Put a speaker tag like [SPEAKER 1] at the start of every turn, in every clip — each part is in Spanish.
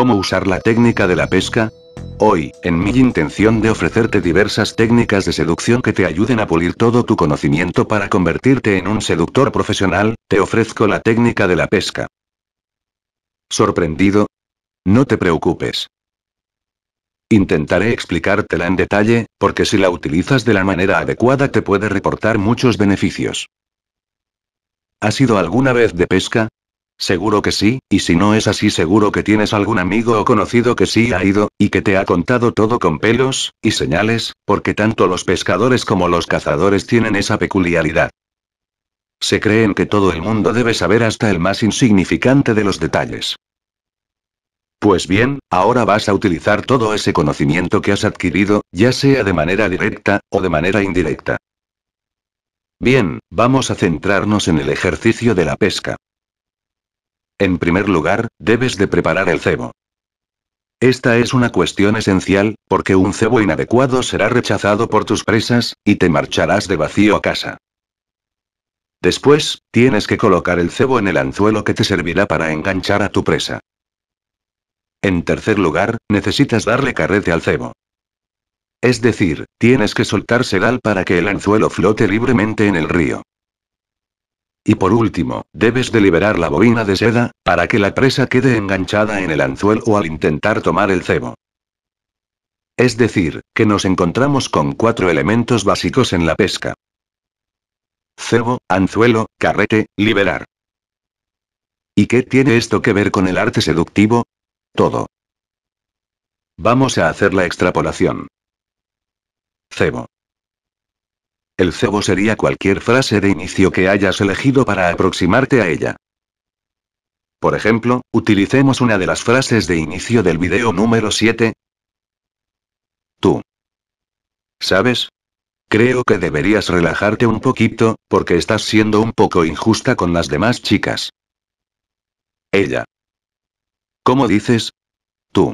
[SPEAKER 1] cómo usar la técnica de la pesca? Hoy, en mi intención de ofrecerte diversas técnicas de seducción que te ayuden a pulir todo tu conocimiento para convertirte en un seductor profesional, te ofrezco la técnica de la pesca. ¿Sorprendido? No te preocupes. Intentaré explicártela en detalle, porque si la utilizas de la manera adecuada te puede reportar muchos beneficios. ¿Has sido alguna vez de pesca? Seguro que sí, y si no es así seguro que tienes algún amigo o conocido que sí ha ido, y que te ha contado todo con pelos, y señales, porque tanto los pescadores como los cazadores tienen esa peculiaridad. Se creen que todo el mundo debe saber hasta el más insignificante de los detalles. Pues bien, ahora vas a utilizar todo ese conocimiento que has adquirido, ya sea de manera directa, o de manera indirecta. Bien, vamos a centrarnos en el ejercicio de la pesca. En primer lugar, debes de preparar el cebo. Esta es una cuestión esencial, porque un cebo inadecuado será rechazado por tus presas, y te marcharás de vacío a casa. Después, tienes que colocar el cebo en el anzuelo que te servirá para enganchar a tu presa. En tercer lugar, necesitas darle carrete al cebo. Es decir, tienes que soltar sedal para que el anzuelo flote libremente en el río. Y por último, debes de liberar la bobina de seda, para que la presa quede enganchada en el anzuelo al intentar tomar el cebo. Es decir, que nos encontramos con cuatro elementos básicos en la pesca. Cebo, anzuelo, carrete, liberar. ¿Y qué tiene esto que ver con el arte seductivo? Todo. Vamos a hacer la extrapolación. Cebo. El cebo sería cualquier frase de inicio que hayas elegido para aproximarte a ella. Por ejemplo, utilicemos una de las frases de inicio del video número 7. Tú. ¿Sabes? Creo que deberías relajarte un poquito, porque estás siendo un poco injusta con las demás chicas. Ella. ¿Cómo dices? Tú.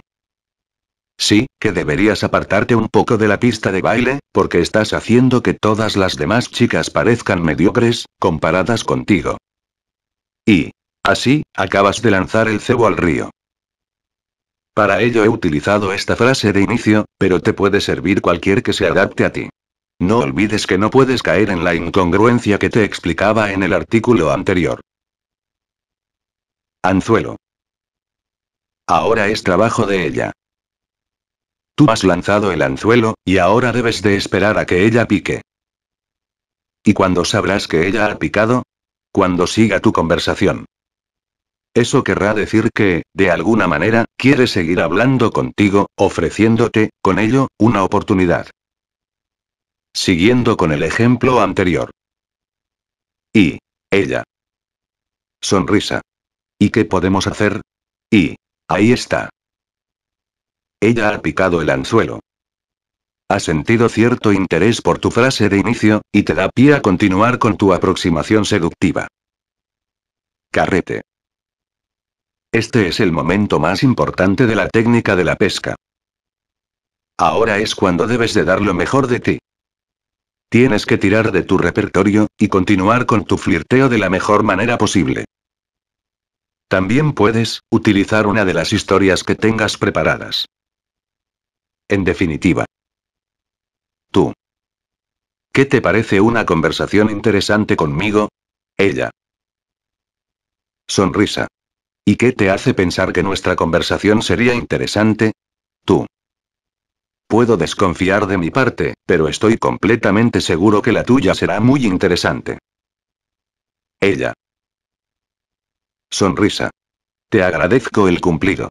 [SPEAKER 1] Sí, que deberías apartarte un poco de la pista de baile, porque estás haciendo que todas las demás chicas parezcan mediocres, comparadas contigo. Y, así, acabas de lanzar el cebo al río. Para ello he utilizado esta frase de inicio, pero te puede servir cualquier que se adapte a ti. No olvides que no puedes caer en la incongruencia que te explicaba en el artículo anterior. Anzuelo. Ahora es trabajo de ella. Tú has lanzado el anzuelo, y ahora debes de esperar a que ella pique. ¿Y cuando sabrás que ella ha picado? Cuando siga tu conversación. Eso querrá decir que, de alguna manera, quiere seguir hablando contigo, ofreciéndote, con ello, una oportunidad. Siguiendo con el ejemplo anterior. Y. Ella. Sonrisa. ¿Y qué podemos hacer? Y. Ahí está. Ella ha picado el anzuelo. Ha sentido cierto interés por tu frase de inicio, y te da pie a continuar con tu aproximación seductiva. Carrete. Este es el momento más importante de la técnica de la pesca. Ahora es cuando debes de dar lo mejor de ti. Tienes que tirar de tu repertorio, y continuar con tu flirteo de la mejor manera posible. También puedes, utilizar una de las historias que tengas preparadas en definitiva. Tú. ¿Qué te parece una conversación interesante conmigo? Ella. Sonrisa. ¿Y qué te hace pensar que nuestra conversación sería interesante? Tú. Puedo desconfiar de mi parte, pero estoy completamente seguro que la tuya será muy interesante. Ella. Sonrisa. Te agradezco el cumplido.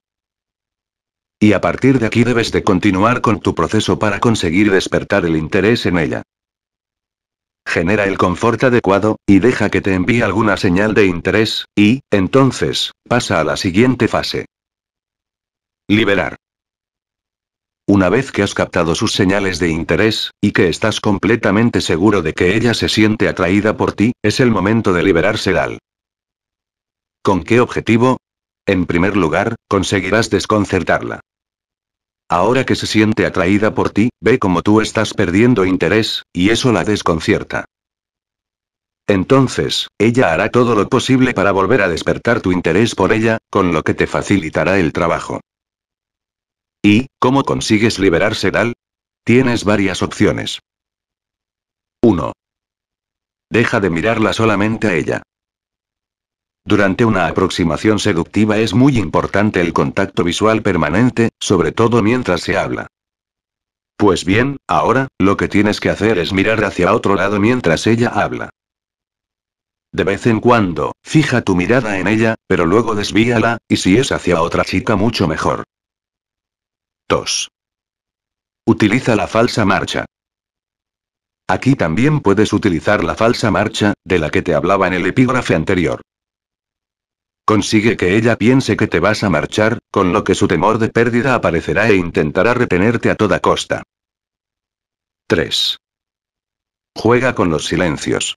[SPEAKER 1] Y a partir de aquí debes de continuar con tu proceso para conseguir despertar el interés en ella. Genera el confort adecuado, y deja que te envíe alguna señal de interés, y, entonces, pasa a la siguiente fase. Liberar. Una vez que has captado sus señales de interés, y que estás completamente seguro de que ella se siente atraída por ti, es el momento de liberarse al. ¿Con qué objetivo? En primer lugar, conseguirás desconcertarla. Ahora que se siente atraída por ti, ve como tú estás perdiendo interés, y eso la desconcierta. Entonces, ella hará todo lo posible para volver a despertar tu interés por ella, con lo que te facilitará el trabajo. ¿Y cómo consigues liberarse Dal? Tienes varias opciones. 1. Deja de mirarla solamente a ella. Durante una aproximación seductiva es muy importante el contacto visual permanente, sobre todo mientras se habla. Pues bien, ahora, lo que tienes que hacer es mirar hacia otro lado mientras ella habla. De vez en cuando, fija tu mirada en ella, pero luego desvíala, y si es hacia otra chica mucho mejor. 2. Utiliza la falsa marcha. Aquí también puedes utilizar la falsa marcha, de la que te hablaba en el epígrafe anterior. Consigue que ella piense que te vas a marchar, con lo que su temor de pérdida aparecerá e intentará retenerte a toda costa. 3. Juega con los silencios.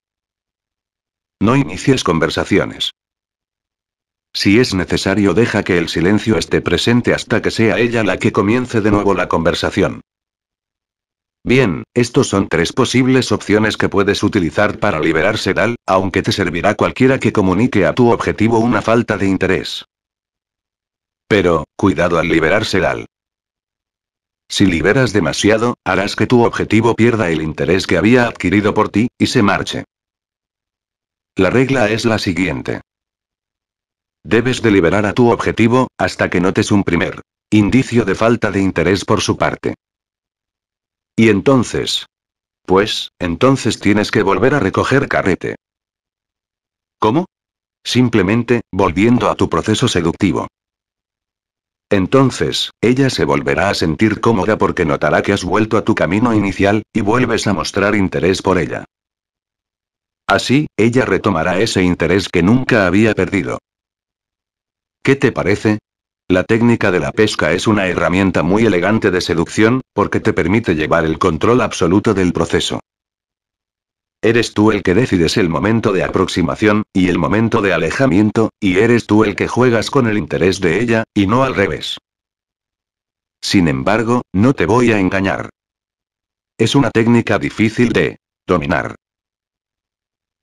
[SPEAKER 1] No inicies conversaciones. Si es necesario, deja que el silencio esté presente hasta que sea ella la que comience de nuevo la conversación. Bien, estos son tres posibles opciones que puedes utilizar para liberarse DAL, aunque te servirá cualquiera que comunique a tu objetivo una falta de interés. Pero, cuidado al liberarse DAL. Si liberas demasiado, harás que tu objetivo pierda el interés que había adquirido por ti, y se marche. La regla es la siguiente. Debes deliberar a tu objetivo, hasta que notes un primer indicio de falta de interés por su parte. ¿Y entonces? Pues, entonces tienes que volver a recoger carrete. ¿Cómo? Simplemente, volviendo a tu proceso seductivo. Entonces, ella se volverá a sentir cómoda porque notará que has vuelto a tu camino inicial, y vuelves a mostrar interés por ella. Así, ella retomará ese interés que nunca había perdido. ¿Qué te parece? La técnica de la pesca es una herramienta muy elegante de seducción, porque te permite llevar el control absoluto del proceso. Eres tú el que decides el momento de aproximación, y el momento de alejamiento, y eres tú el que juegas con el interés de ella, y no al revés. Sin embargo, no te voy a engañar. Es una técnica difícil de dominar.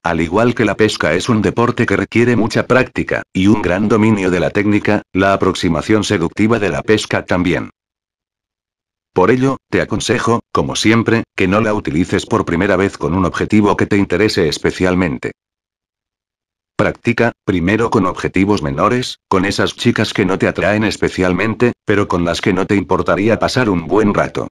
[SPEAKER 1] Al igual que la pesca es un deporte que requiere mucha práctica, y un gran dominio de la técnica, la aproximación seductiva de la pesca también. Por ello, te aconsejo, como siempre, que no la utilices por primera vez con un objetivo que te interese especialmente. Practica, primero con objetivos menores, con esas chicas que no te atraen especialmente, pero con las que no te importaría pasar un buen rato.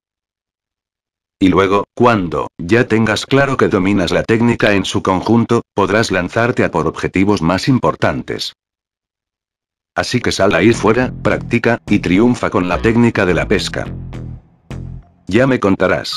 [SPEAKER 1] Y luego, cuando, ya tengas claro que dominas la técnica en su conjunto, podrás lanzarte a por objetivos más importantes. Así que sal ahí fuera, practica, y triunfa con la técnica de la pesca. Ya me contarás.